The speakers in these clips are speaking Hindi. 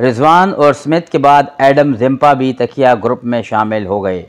रिजवान और स्मिथ के बाद एडम जिम्पा भी तकिया ग्रुप में शामिल हो गए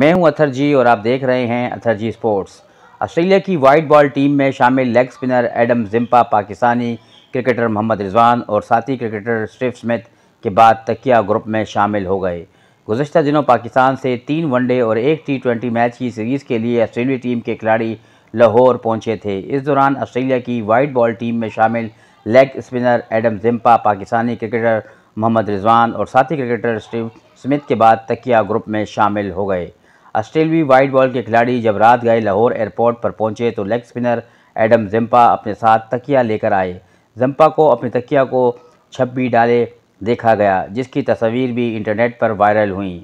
मैं हूं अथर जी और आप देख रहे हैं अथर जी स्पोर्ट्स ऑस्ट्रेलिया की वाइट बॉल टीम में शामिल leg spinner Adam Zampa Pakistani cricketer Mohammad Rizwan और साथी क्रिकेटर स्टीव स्मिथ के बाद तकिया ग्रुप में शामिल हो गए गुजशत दिनों पाकिस्तान से तीन वनडे और एक टी ट्वेंटी मैच की सीरीज़ के लिए ऑस्ट्रेलिया टीम के खिलाड़ी लाहौर पहुंचे थे इस दौरान ऑस्ट्रेलिया की वाइट बॉल टीम में शामिल leg spinner Adam Zampa Pakistani cricketer Mohammad Rizwan और साथी क्रिकेटर स्टीव स्मिथ के बाद तकिया ग्रुप में शामिल हो गए ऑस्ट्रेलवी वाइट बॉल के खिलाड़ी जब रात गए लाहौर एयरपोर्ट पर पहुंचे तो लेग स्पिनर एडम जिम्पा अपने साथ तकिया लेकर आए जिम्पा को अपने तकिया को छप्पी डाले देखा गया जिसकी तस्वीर भी इंटरनेट पर वायरल हुई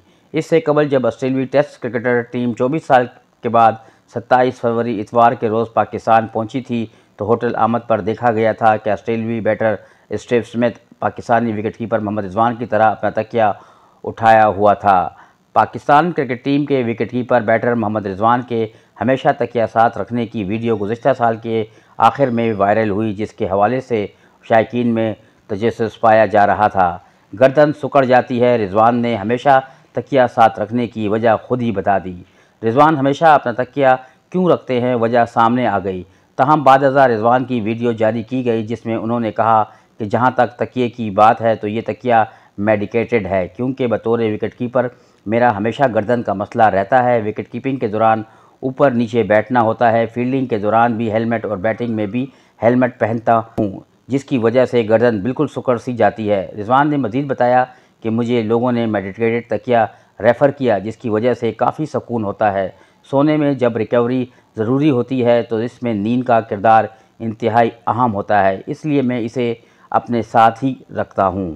इससे कबल जब ऑस्ट्रेलवी टेस्ट क्रिकेटर टीम 24 साल के बाद 27 फरवरी इतवार के रोज़ पाकिस्तान पहुंची थी तो होटल आमद पर देखा गया था कि ऑस्ट्रेलवी batter Steve Smith Pakistani wicket keeper Mohammad Rizwan की तरह अपना तकिया उठाया हुआ था पाकिस्तान क्रिकेट टीम के wicket keeper batter Mohammad Rizwan के हमेशा तकिया साथ रखने की वीडियो गुजशत साल के आखिर में वायरल हुई जिसके हवाले से शायक में तजस पाया जा रहा था गर्दन सुकड़ जाती है रिजवान ने हमेशा तकिया साथ रखने की वजह खुद ही बता दी रिजवान हमेशा अपना तकिया क्यों रखते हैं वजह सामने आ गई तहम बाद रिजवान की वीडियो जारी की गई जिसमें उन्होंने कहा कि तो जहाँ तक तकिए की बात है तो ये तकिया मेडिकेटेड है क्योंकि बतौर विकेट कीपर मेरा हमेशा गर्दन का मसला रहता है विकेट कीपिंग के दौरान ऊपर नीचे बैठना होता है फील्डिंग के दौरान भी हेलमेट और बैटिंग में भी हेलमेट पहनता हूँ जिसकी वजह से गर्दन बिल्कुल सुकड़ सी जाती है रिजवान ने मज़ीद बताया कि मुझे लोगों ने मेडिकेटेड तकिया रेफ़र किया जिसकी वजह से काफ़ी सुकून होता है सोने में जब रिकवरी ज़रूरी होती है तो इसमें नींद का किरदार इंतहाई अहम होता है इसलिए मैं इसे अपने साथ ही रखता हूँ